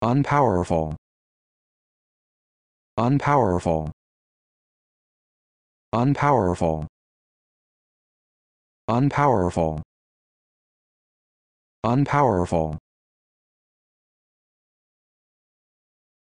unpowerful unpowerful unpowerful unpowerful unpowerful